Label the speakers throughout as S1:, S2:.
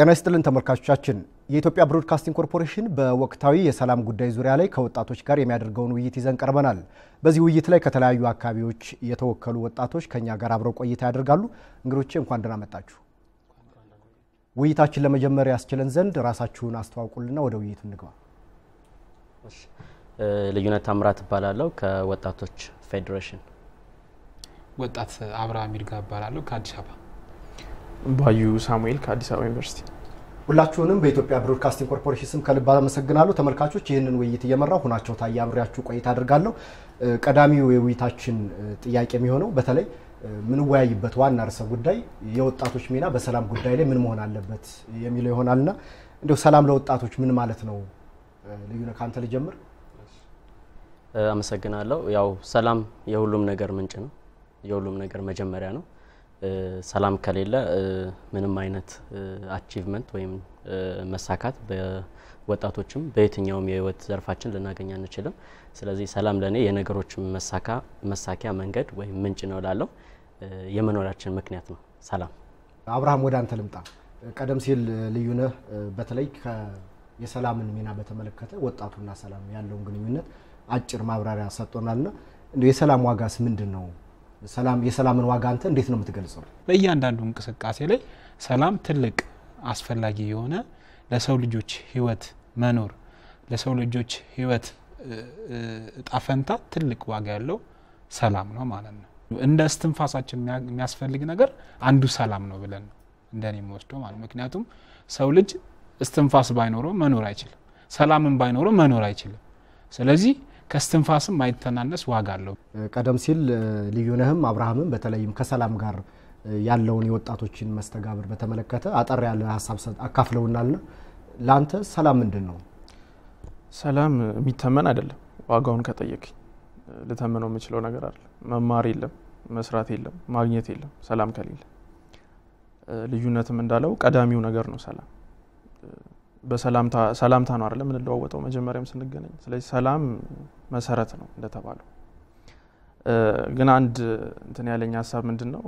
S1: ጤና ይስጥልን ተመልካቾቻችን። የኢትዮጵያ ብሮድካስቲንግ ኮርፖሬሽን በወቅታዊ የሰላም ጉዳይ ዙሪያ ላይ ከወጣቶች ጋር የሚያደርገውን ውይይት ይዘን ቀርበናል። በዚህ ውይይት ላይ ከተለያዩ አካባቢዎች የተወከሉ ወጣቶች ከኛ ጋር አብረው ቆይታ ያደርጋሉ። እንግዶቼ እንኳን ደህና መጣችሁ። ውይይታችን ለመጀመር ያስችለን ዘንድ ራሳችሁን አስተዋውቁልና ወደ ውይይቱ እንግባ።
S2: ልዩነት ታምራት እባላለሁ ከወጣቶች ፌዴሬሽን።
S3: ወጣት አብርሃም ይድጋ እባላለሁ ከአዲስ አበባ
S2: ባዩ ሳሙኤል
S1: ከአዲስ አበባ ዩኒቨርሲቲ። ሁላችሁንም በኢትዮጵያ ብሮድካስቲንግ ኮርፖሬሽን ስም ከልብ አመሰግናለሁ። ተመልካቾች ይህንን ውይይት እየመራው ሁናቸው ታዬ አብሬያችሁ ቆይታ አድርጋለሁ። ቀዳሚው የውይይታችን ጥያቄ የሚሆነው በተለይ የምንወያይበት ዋና ርዕሰ ጉዳይ የወጣቶች ሚና በሰላም ጉዳይ ላይ ምን መሆን አለበት የሚለው ይሆናልና እንዲሁ ሰላም ለወጣቶች ምን ማለት ነው? ልዩነ ከአንተ ልጀምር።
S2: አመሰግናለሁ። ያው ሰላም የሁሉም ነገር ምንጭ ነው፣ የሁሉም ነገር መጀመሪያ ነው። ሰላም ከሌለ ምንም አይነት አቺቭመንት ወይም መሳካት በወጣቶችም በየትኛውም የህይወት ዘርፋችን ልናገኝ አንችልም። ስለዚህ ሰላም ለእኔ የነገሮች መሳኪያ መንገድ ወይም ምንጭ ነው ላለው የመኖሪያችን ምክንያት ነው ሰላም።
S1: አብርሃም ወደ አንተ ልምጣ። ቀደም ሲል ልዩነህ በተለይ የሰላምን ሚና በተመለከተ ወጣቱና ሰላም ያለውን ግንኙነት አጭር ማብራሪያ ሰጥቶናልና እንዲሁ የሰላም ዋጋስ ምንድን ነው?
S3: የሰላምን ዋጋ አንተ እንዴት ነው የምትገልጸው? በእያንዳንዱ እንቅስቃሴ ላይ ሰላም ትልቅ አስፈላጊ የሆነ ለሰው ልጆች ህይወት መኖር ለሰው ልጆች ህይወት ጣፈንታ ትልቅ ዋጋ ያለው ሰላም ነው ማለት ነው። እንደ እስትንፋሳችን የሚያስፈልግ ነገር አንዱ ሰላም ነው ብለን ነው እንደኔ የምወስደው ማለት ምክንያቱም ሰው ልጅ እስትንፋስ ባይኖረው መኖር አይችልም። ሰላምን ባይኖረው መኖር አይችልም። ስለዚህ ከስትንፋስም ማይተናነስ ዋጋ አለው።
S1: ቀደም ሲል ልዩነህም አብርሃምም በተለይም ከሰላም ጋር ያለውን የወጣቶችን መስተጋብር በተመለከተ
S4: አጠር ያለ ሀሳብ አካፍለውናልና ለአንተ ሰላም ምንድን ነው? ሰላም የሚተመን አይደለም። ዋጋውን ከጠየቅኝ ልተመነው የምችለው ነገር አለ። መማር የለም፣ መስራት የለም፣ ማግኘት የለም ሰላም ከሌለ። ልዩነትም እንዳለው ቀዳሚው ነገር ነው ሰላም በሰላምታ ነው አይደለ የምንለዋወጠው መጀመሪያም ስንገናኝ። ስለዚህ ሰላም መሰረት ነው እንደተባለው። ግን አንድ እንትን ያለኝ ሀሳብ ምንድን ነው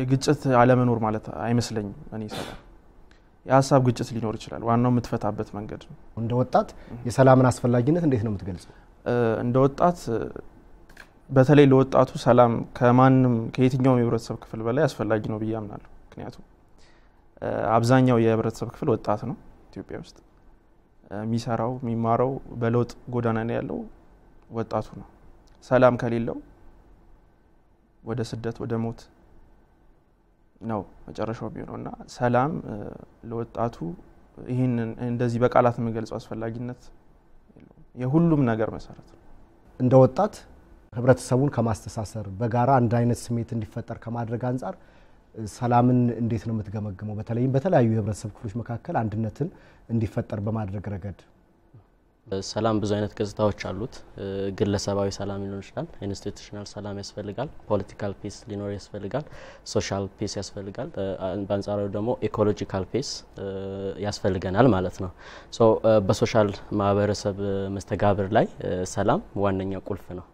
S4: የግጭት አለመኖር ማለት አይመስለኝም። እኔ ሰላም የሀሳብ ግጭት ሊኖር ይችላል። ዋናው የምትፈታበት መንገድ ነው። እንደ ወጣት
S1: የሰላምን አስፈላጊነት እንዴት ነው የምትገልጽ
S4: እንደ ወጣት በተለይ ለወጣቱ ሰላም ከማንም ከየትኛውም የህብረተሰብ ክፍል በላይ አስፈላጊ ነው ብዬ አምናለሁ። ምክንያቱም አብዛኛው የህብረተሰብ ክፍል ወጣት ነው ኢትዮጵያ ውስጥ የሚሰራው የሚማረው በለውጥ ጎዳና ላይ ያለው ወጣቱ ነው። ሰላም ከሌለው ወደ ስደት ወደ ሞት ነው መጨረሻው የሚሆነው እና ሰላም ለወጣቱ ይህንን እንደዚህ በቃላት የምንገልጸው አስፈላጊነት የሁሉም ነገር መሰረት ነው።
S1: እንደ ወጣት ህብረተሰቡን ከማስተሳሰር በጋራ አንድ አይነት ስሜት እንዲፈጠር ከማድረግ አንጻር ሰላምን እንዴት ነው የምትገመግመው? በተለይም በተለያዩ የህብረተሰብ ክፍሎች መካከል አንድነትን እንዲፈጠር በማድረግ ረገድ
S2: ሰላም ብዙ አይነት ገጽታዎች አሉት። ግለሰባዊ ሰላም ሊኖር ይችላል። ኢንስቲቱሽናል ሰላም ያስፈልጋል። ፖለቲካል ፒስ ሊኖር ያስፈልጋል። ሶሻል ፒስ ያስፈልጋል። በአንጻራዊ ደግሞ ኢኮሎጂካል ፒስ ያስፈልገናል ማለት ነው። ሶ በሶሻል ማህበረሰብ መስተጋብር ላይ ሰላም ዋነኛ ቁልፍ ነው።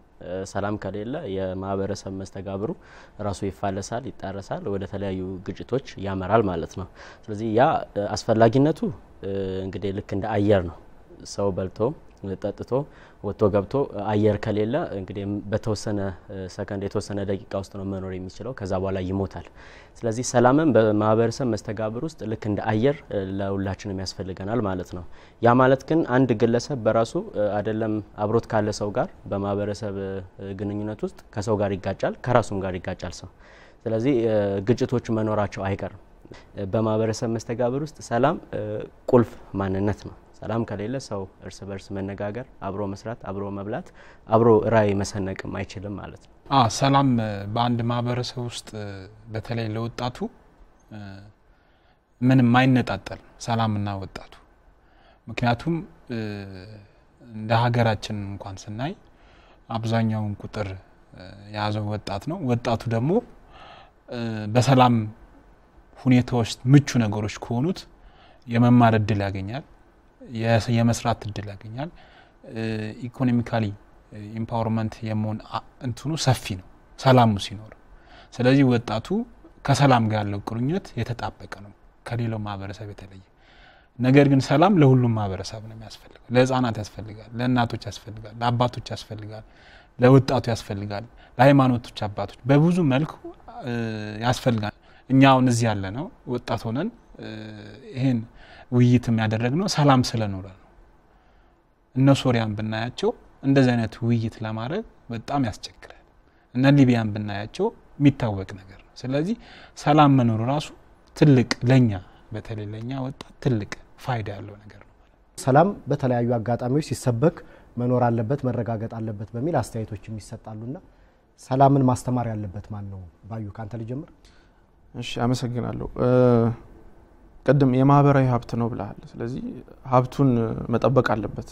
S2: ሰላም ከሌለ የማህበረሰብ መስተጋብሩ ራሱ ይፋለሳል፣ ይጣረሳል፣ ወደ ተለያዩ ግጭቶች ያመራል ማለት ነው። ስለዚህ ያ አስፈላጊነቱ እንግዲህ ልክ እንደ አየር ነው ሰው በልቶም ጠጥቶ ወጥቶ ገብቶ አየር ከሌለ እንግዲህ በተወሰነ ሰከንድ የተወሰነ ደቂቃ ውስጥ ነው መኖር የሚችለው። ከዛ በኋላ ይሞታል። ስለዚህ ሰላምን በማህበረሰብ መስተጋብር ውስጥ ልክ እንደ አየር ለሁላችንም ያስፈልገናል ማለት ነው። ያ ማለት ግን አንድ ግለሰብ በራሱ አይደለም አብሮት ካለ ሰው ጋር በማህበረሰብ ግንኙነት ውስጥ ከሰው ጋር ይጋጫል፣ ከራሱም ጋር ይጋጫል ሰው። ስለዚህ ግጭቶች መኖራቸው አይቀርም። በማህበረሰብ መስተጋብር ውስጥ ሰላም ቁልፍ ማንነት ነው። ሰላም ከሌለ ሰው እርስ በርስ መነጋገር፣ አብሮ መስራት፣ አብሮ መብላት፣ አብሮ ራዕይ መሰነቅም አይችልም ማለት ነው።
S3: ሰላም በአንድ ማህበረሰብ ውስጥ በተለይ ለወጣቱ ምንም አይነጣጠል ሰላምና ወጣቱ ምክንያቱም እንደ ሀገራችን እንኳን ስናይ አብዛኛውን ቁጥር የያዘው ወጣት ነው። ወጣቱ ደግሞ በሰላም ሁኔታዎች ምቹ ነገሮች ከሆኑት የመማር እድል ያገኛል። የመስራት እድል ያገኛል። ኢኮኖሚካሊ ኢምፓወርመንት የመሆን እንትኑ ሰፊ ነው ሰላሙ ሲኖር። ስለዚህ ወጣቱ ከሰላም ጋር ያለው ቁርኝት የተጣበቀ ነው ከሌላው ማህበረሰብ የተለየ። ነገር ግን ሰላም ለሁሉም ማህበረሰብ ነው የሚያስፈልገው። ለህፃናት ያስፈልጋል፣ ለእናቶች ያስፈልጋል፣ ለአባቶች ያስፈልጋል፣ ለወጣቱ ያስፈልጋል፣ ለሃይማኖቶች አባቶች በብዙ መልኩ ያስፈልጋል። እኛ አሁን እዚህ ያለ ነው ወጣት ሆነን ይሄን ውይይትም ነው ሰላም ስለኖረ ነው። እነ ሶሪያን ብናያቸው እንደዚህ አይነት ውይይት ለማድረግ በጣም ያስቸግራል። እነ ሊቢያን ብናያቸው የሚታወቅ ነገር ነው። ስለዚህ ሰላም መኖሩ ራሱ ትልቅ ለኛ በተለይ ለኛ ወጣት ትልቅ ፋይዳ ያለው ነገር ነው። ሰላም በተለያዩ
S1: አጋጣሚዎች ሲሰበክ መኖር አለበት መረጋገጥ አለበት በሚል አስተያየቶችም ይሰጣሉና ሰላምን ማስተማር ያለበት ማን ነው? ባዩ ከአንተ ልጀምር።
S4: እሺ፣ አመሰግናለሁ። ቅድም የማህበራዊ ሀብት ነው ብለሃል። ስለዚህ ሀብቱን መጠበቅ አለበት።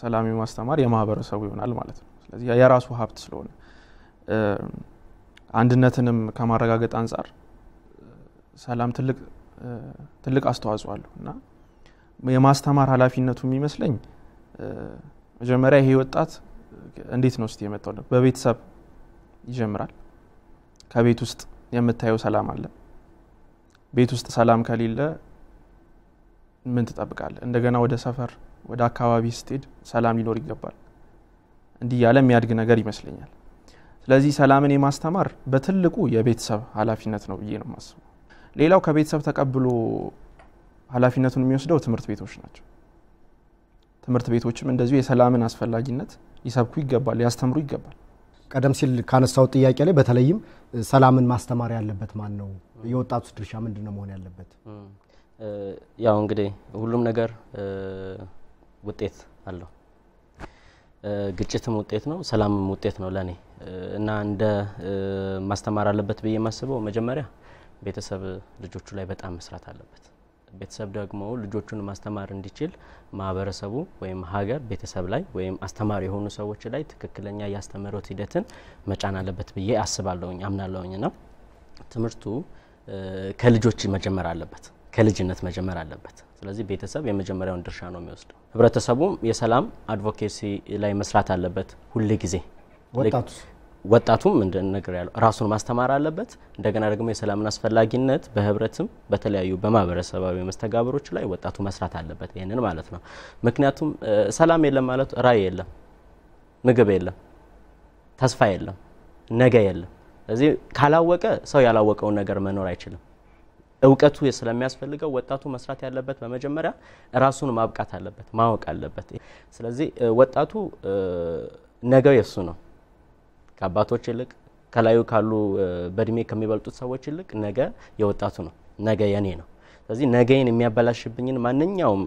S4: ሰላም ማስተማር የማህበረሰቡ ይሆናል ማለት ነው። ስለዚህ የራሱ ሀብት ስለሆነ አንድነትንም ከማረጋገጥ አንጻር ሰላም ትልቅ አስተዋጽኦ አለው እና የማስተማር ኃላፊነቱ የሚመስለኝ መጀመሪያ ይሄ ወጣት እንዴት ነው ስ የመጣው በቤተሰብ ይጀምራል። ከቤት ውስጥ የምታየው ሰላም አለ። ቤት ውስጥ ሰላም ከሌለ ምን ትጠብቃለህ? እንደገና ወደ ሰፈር ወደ አካባቢ ስትሄድ ሰላም ሊኖር ይገባል። እንዲህ ያለ የሚያድግ ነገር ይመስለኛል። ስለዚህ ሰላምን የማስተማር በትልቁ የቤተሰብ ኃላፊነት ነው ብዬ ነው የማስበው። ሌላው ከቤተሰብ ተቀብሎ ኃላፊነቱን የሚወስደው ትምህርት ቤቶች ናቸው። ትምህርት ቤቶችም እንደዚሁ የሰላምን አስፈላጊነት ሊሰብኩ ይገባል፣ ሊያስተምሩ ይገባል። ቀደም ሲል ካነሳው
S1: ጥያቄ ላይ በተለይም ሰላምን ማስተማር ያለበት ማን ነው? የወጣቱ ድርሻ ምንድን ነው መሆን ያለበት?
S2: ያው እንግዲህ ሁሉም ነገር ውጤት አለው። ግጭትም ውጤት ነው፣ ሰላምም ውጤት ነው ለእኔ እና እንደ ማስተማር አለበት ብዬ የማስበው መጀመሪያ ቤተሰብ ልጆቹ ላይ በጣም መስራት አለበት። ቤተሰብ ደግሞ ልጆቹን ማስተማር እንዲችል ማህበረሰቡ ወይም ሀገር ቤተሰብ ላይ ወይም አስተማሪ የሆኑ ሰዎች ላይ ትክክለኛ የአስተምህሮት ሂደትን መጫን አለበት ብዬ አስባለሁኝ አምናለሁኝ ና ትምህርቱ ከልጆች መጀመር አለበት። ከልጅነት መጀመር አለበት። ስለዚህ ቤተሰብ የመጀመሪያውን ድርሻ ነው የሚወስደው። ህብረተሰቡም የሰላም አድቮኬሲ ላይ መስራት አለበት ሁል ጊዜ ወጣቱም እንደነገር ያለው ራሱን ማስተማር አለበት። እንደገና ደግሞ የሰላምን አስፈላጊነት በህብረትም በተለያዩ በማህበረሰባዊ መስተጋብሮች ላይ ወጣቱ መስራት አለበት። ይህንን ማለት ነው። ምክንያቱም ሰላም የለም ማለት ራዕይ የለም፣ ምግብ የለም፣ ተስፋ የለም፣ ነገ የለም። ስለዚህ ካላወቀ ሰው ያላወቀውን ነገር መኖር አይችልም። እውቀቱ ስለሚያስፈልገው ወጣቱ መስራት ያለበት በመጀመሪያ ራሱን ማብቃት አለበት፣ ማወቅ አለበት። ስለዚህ ወጣቱ ነገው የሱ ነው። ከአባቶች ይልቅ ከላዩ ካሉ በእድሜ ከሚበልጡት ሰዎች ይልቅ ነገ የወጣቱ ነው፣ ነገ የኔ ነው። ስለዚህ ነገይን የሚያበላሽብኝን ማንኛውም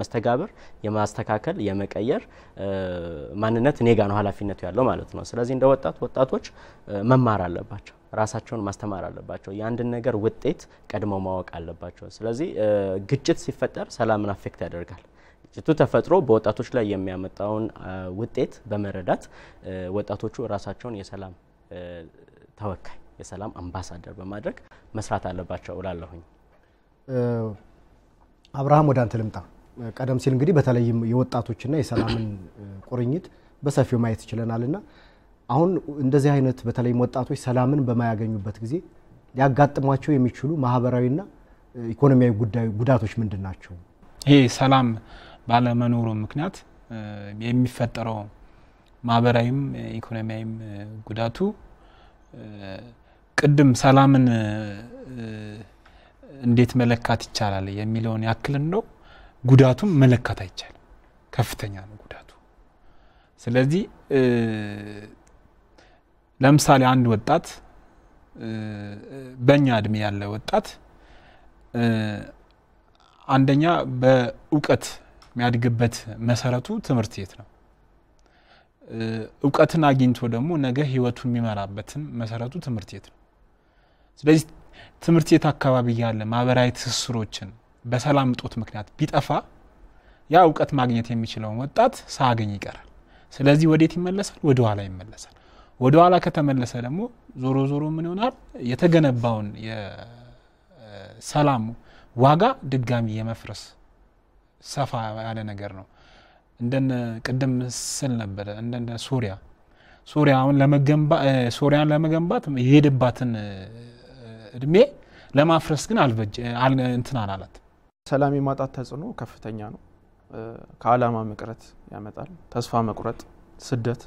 S2: መስተጋብር የማስተካከል የመቀየር ማንነት እኔ ጋ ነው ኃላፊነቱ ያለው ማለት ነው። ስለዚህ እንደ ወጣት ወጣቶች መማር አለባቸው። ራሳቸውን ማስተማር አለባቸው። የአንድን ነገር ውጤት ቀድመው ማወቅ አለባቸው። ስለዚህ ግጭት ሲፈጠር ሰላምን አፌክት ያደርጋል። ግጭቱ ተፈጥሮ በወጣቶች ላይ የሚያመጣውን ውጤት በመረዳት ወጣቶቹ ራሳቸውን የሰላም ተወካይ፣ የሰላም አምባሳደር በማድረግ መስራት አለባቸው እላለሁኝ።
S1: አብርሃም ወደ አንተ ልምጣ። ቀደም ሲል እንግዲህ በተለይም የወጣቶችና የሰላምን ቁርኝት በሰፊው ማየት ችለናልና አሁን እንደዚህ አይነት በተለይም ወጣቶች ሰላምን በማያገኙበት ጊዜ ሊያጋጥሟቸው የሚችሉ ማህበራዊና
S3: ኢኮኖሚያዊ ጉዳቶች ምንድን ናቸው? ይሄ ሰላም ባለመኖሩ ምክንያት የሚፈጠረው ማህበራዊም ኢኮኖሚያዊም ጉዳቱ ቅድም ሰላምን እንዴት መለካት ይቻላል የሚለውን ያክል ነው። ጉዳቱም መለካት አይቻልም፣ ከፍተኛ ነው ጉዳቱ። ስለዚህ ለምሳሌ አንድ ወጣት በእኛ እድሜ ያለ ወጣት አንደኛ በእውቀት የሚያድግበት መሰረቱ ትምህርት ቤት ነው። እውቀትን አግኝቶ ደግሞ ነገ ህይወቱን የሚመራበትን መሰረቱ ትምህርት ቤት ነው። ስለዚህ ትምህርት ቤት አካባቢ ያለ ማህበራዊ ትስስሮችን በሰላም እጦት ምክንያት ቢጠፋ ያ እውቀት ማግኘት የሚችለውን ወጣት ሳያገኝ ይቀራል። ስለዚህ ወዴት ይመለሳል? ወደ ኋላ ይመለሳል። ወደ ኋላ ከተመለሰ ደግሞ ዞሮ ዞሮ ምን ይሆናል? የተገነባውን የሰላም ዋጋ ድጋሚ የመፍረስ ሰፋ ያለ ነገር ነው። እንደነ ቅድም ስል ነበረ እንደነ ሱሪያ ሱሪያን ለመገንባት የሄደባትን እድሜ ለማፍረስ ግን እንትን
S4: አላላት። ሰላም የማጣት ተጽዕኖ ከፍተኛ ነው። ከአላማ መቅረት ያመጣል። ተስፋ መቁረጥ፣ ስደት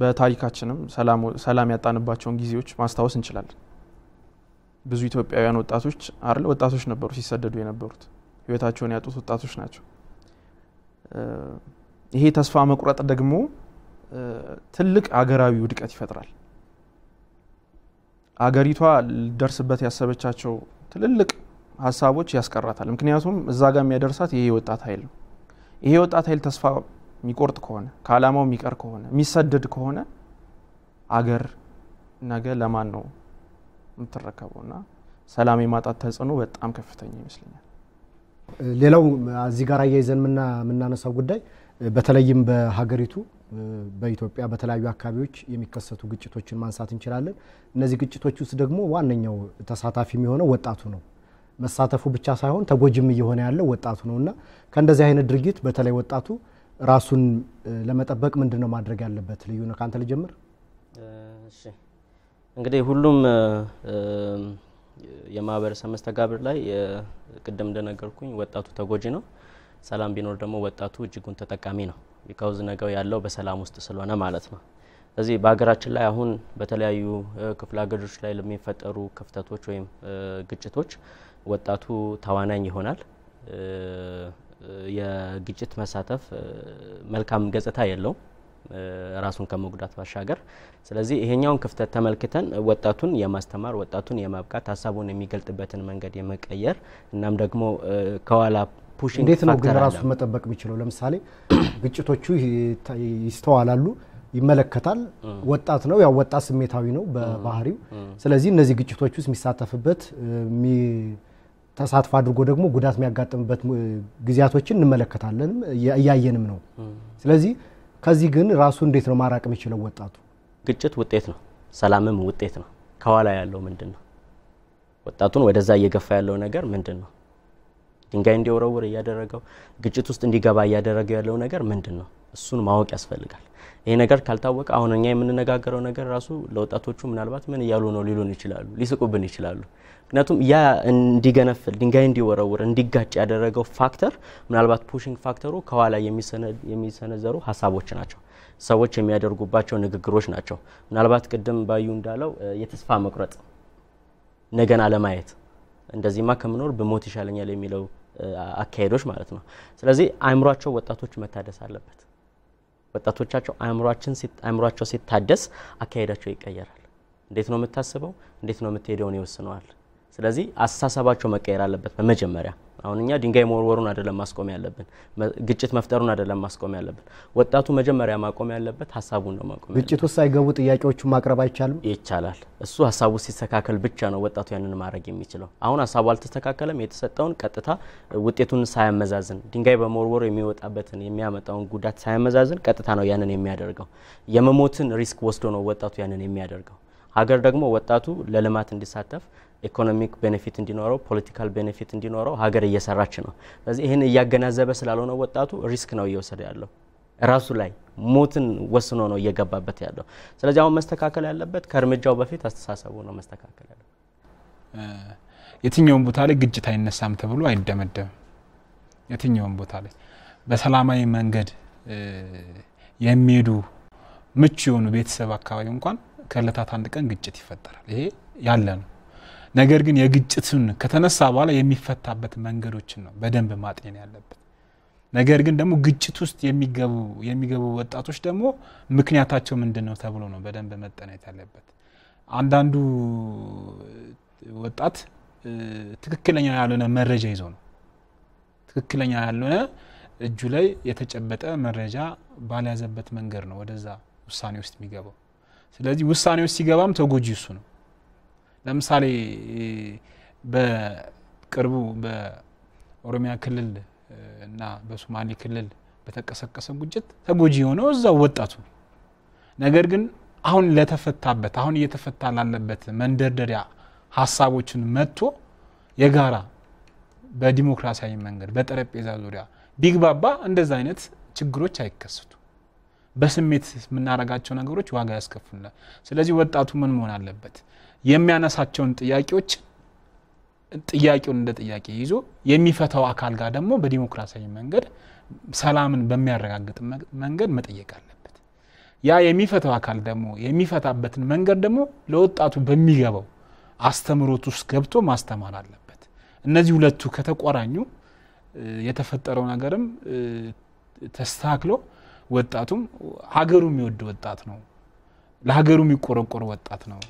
S4: በታሪካችንም ሰላም ያጣንባቸውን ጊዜዎች ማስታወስ እንችላለን። ብዙ ኢትዮጵያውያን ወጣቶች አለ ወጣቶች ነበሩ ሲሰደዱ የነበሩት ህይወታቸውን ያጡት ወጣቶች ናቸው። ይሄ ተስፋ መቁረጥ ደግሞ ትልቅ አገራዊ ውድቀት ይፈጥራል። አገሪቷ ልደርስበት ያሰበቻቸው ትልልቅ ሀሳቦች ያስቀራታል። ምክንያቱም እዛ ጋር የሚያደርሳት ይሄ ወጣት ኃይል ነው። ይሄ ወጣት ኃይል ተስፋ የሚቆርጥ ከሆነ ከአላማው የሚቀር ከሆነ የሚሰደድ ከሆነ አገር ነገ ለማን ነው የምትረከበው? እና ሰላም የማጣት ተጽዕኖ በጣም ከፍተኛ ይመስለኛል።
S1: ሌላው እዚህ ጋር አያይዘን የምናነሳው ጉዳይ በተለይም በሀገሪቱ በኢትዮጵያ በተለያዩ አካባቢዎች የሚከሰቱ ግጭቶችን ማንሳት እንችላለን። እነዚህ ግጭቶች ውስጥ ደግሞ ዋነኛው ተሳታፊ የሚሆነው ወጣቱ ነው። መሳተፉ ብቻ ሳይሆን ተጎጅም እየሆነ ያለው ወጣቱ ነው እና ከእንደዚህ አይነት ድርጊት በተለይ ወጣቱ ራሱን ለመጠበቅ ምንድን ነው ማድረግ ያለበት? ልዩ ነው። ከአንተ ልጀምር።
S2: እሺ እንግዲህ ሁሉም የማህበረሰብ መስተጋብር ላይ ቅድም እንደነገርኩኝ ወጣቱ ተጎጂ ነው። ሰላም ቢኖር ደግሞ ወጣቱ እጅጉን ተጠቃሚ ነው። ቢካውዝ ነገው ያለው በሰላም ውስጥ ስለሆነ ማለት ነው። ስለዚህ በሀገራችን ላይ አሁን በተለያዩ ክፍለ ሀገሮች ላይ ለሚፈጠሩ ክፍተቶች ወይም ግጭቶች ወጣቱ ተዋናኝ ይሆናል። የግጭት መሳተፍ መልካም ገጽታ የለው ራሱን ከመጉዳት ባሻገር። ስለዚህ ይሄኛውን ክፍተት ተመልክተን ወጣቱን የማስተማር ወጣቱን የማብቃት ሀሳቡን የሚገልጥበትን መንገድ የመቀየር እናም ደግሞ ከኋላ ፑሽንግ እንዴት ነው ግን ራሱን
S1: መጠበቅ የሚችለው? ለምሳሌ ግጭቶቹ ይስተዋላሉ፣ ይመለከታል። ወጣት ነው፣ ያው ወጣት ስሜታዊ ነው በባህሪው። ስለዚህ እነዚህ ግጭቶች ውስጥ የሚሳተፍበት ተሳትፎ አድርጎ ደግሞ ጉዳት የሚያጋጥምበት ጊዜያቶችን እንመለከታለን እያየንም ነው። ስለዚህ ከዚህ ግን ራሱ እንዴት ነው ማራቅ የሚችለው ወጣቱ?
S2: ግጭት ውጤት ነው፣ ሰላምም ውጤት ነው። ከኋላ ያለው ምንድን ነው? ወጣቱን ወደዛ እየገፋ ያለው ነገር ምንድን ነው? ድንጋይ እንዲወረውር እያደረገው ግጭት ውስጥ እንዲገባ እያደረገው ያለው ነገር ምንድን ነው? እሱን ማወቅ ያስፈልጋል። ይሄ ነገር ካልታወቀ አሁን እኛ የምንነጋገረው ነገር ራሱ ለወጣቶቹ ምናልባት ምን እያሉ ነው ሊሉን ይችላሉ፣ ሊስቁብን ይችላሉ። ምክንያቱም ያ እንዲገነፍል ድንጋይ እንዲወረውር እንዲጋጭ ያደረገው ፋክተር ምናልባት ፑሽንግ ፋክተሩ ከኋላ የሚሰነዘሩ ሀሳቦች ናቸው፣ ሰዎች የሚያደርጉባቸው ንግግሮች ናቸው። ምናልባት ቅድም ባዩ እንዳለው የተስፋ መቁረጥ፣ ነገን አለማየት፣ እንደዚህማ ከምኖር ብሞት ይሻለኛል የሚለው አካሄዶች ማለት ነው። ስለዚህ አእምሯቸው ወጣቶች መታደስ አለበት። ወጣቶቻቸው አእምሯቸው ሲታደስ አካሄዳቸው ይቀየራል። እንዴት ነው የምታስበው፣ እንዴት ነው የምትሄደውን ይወስነዋል። ስለዚህ አስተሳሰባቸው መቀየር አለበት በመጀመሪያ አሁን እኛ ድንጋይ መወርወሩን አይደለም ማስቆም ያለብን፣ ግጭት መፍጠሩን አይደለም ማስቆም ያለብን። ወጣቱ መጀመሪያ ማቆም ያለበት ሀሳቡን ነው ማቆም።
S1: ግጭት ውስጥ ሳይገቡ ጥያቄዎቹን ማቅረብ አይቻልም?
S2: ይቻላል። እሱ ሀሳቡ ሲስተካከል ብቻ ነው ወጣቱ ያንን ማድረግ የሚችለው። አሁን ሀሳቡ አልተስተካከለም። የተሰጠውን ቀጥታ ውጤቱን ሳያመዛዝን ድንጋይ በመወርወሩ የሚወጣበትን የሚያመጣውን ጉዳት ሳያመዛዝን ቀጥታ ነው ያንን የሚያደርገው። የመሞትን ሪስክ ወስዶ ነው ወጣቱ ያንን የሚያደርገው። ሀገር ደግሞ ወጣቱ ለልማት እንዲሳተፍ ኢኮኖሚክ ቤኔፊት እንዲኖረው ፖለቲካል ቤኔፊት እንዲኖረው ሀገር እየሰራች ነው። ስለዚህ ይህን እያገናዘበ ስላልሆነ ወጣቱ ሪስክ ነው እየወሰደ ያለው ራሱ ላይ ሞትን ወስኖ ነው እየገባበት ያለው። ስለዚህ አሁን መስተካከል ያለበት ከእርምጃው በፊት አስተሳሰቡ ነው መስተካከል ያለ
S3: የትኛውም ቦታ ላይ ግጭት አይነሳም ተብሎ አይደመደምም። የትኛውም ቦታ ላይ በሰላማዊ መንገድ የሚሄዱ ምቹ የሆኑ ቤተሰብ አካባቢ እንኳን ከእለታት አንድ ቀን ግጭት ይፈጠራል። ይሄ ያለ ነው። ነገር ግን የግጭትን ከተነሳ በኋላ የሚፈታበት መንገዶችን ነው በደንብ ማጤን ያለብን። ነገር ግን ደግሞ ግጭት ውስጥ የሚገቡ የሚገቡ ወጣቶች ደግሞ ምክንያታቸው ምንድን ነው ተብሎ ነው በደንብ መጠናየት ያለበት። አንዳንዱ ወጣት ትክክለኛ ያልሆነ መረጃ ይዞ ነው ትክክለኛ ያልሆነ እጁ ላይ የተጨበጠ መረጃ ባልያዘበት መንገድ ነው ወደዛ ውሳኔ ውስጥ የሚገባው። ስለዚህ ውሳኔዎች ሲገባም ተጎጂ እሱ ነው። ለምሳሌ በቅርቡ በኦሮሚያ ክልል እና በሶማሌ ክልል በተቀሰቀሰ ግጭት ተጎጂ የሆነው እዛው ወጣቱ ነገር ግን አሁን ለተፈታበት አሁን እየተፈታ ላለበት መንደርደሪያ ሀሳቦችን መጥቶ የጋራ በዲሞክራሲያዊ መንገድ በጠረጴዛ ዙሪያ ቢግባባ እንደዛ አይነት ችግሮች አይከሰቱ በስሜት የምናረጋቸው ነገሮች ዋጋ ያስከፍሉናል። ስለዚህ ወጣቱ ምን መሆን አለበት? የሚያነሳቸውን ጥያቄዎች ጥያቄውን እንደ ጥያቄ ይዞ የሚፈታው አካል ጋር ደግሞ በዲሞክራሲያዊ መንገድ ሰላምን በሚያረጋግጥ መንገድ መጠየቅ አለበት። ያ የሚፈታው አካል ደግሞ የሚፈታበትን መንገድ ደግሞ ለወጣቱ በሚገባው አስተምሮት ውስጥ ገብቶ ማስተማር አለበት። እነዚህ ሁለቱ ከተቆራኙ የተፈጠረው ነገርም ተስተካክሎ ወጣቱም ሀገሩ የሚወድ ወጣት ነው። ለሀገሩ የሚቆረቆር ወጣት ነው።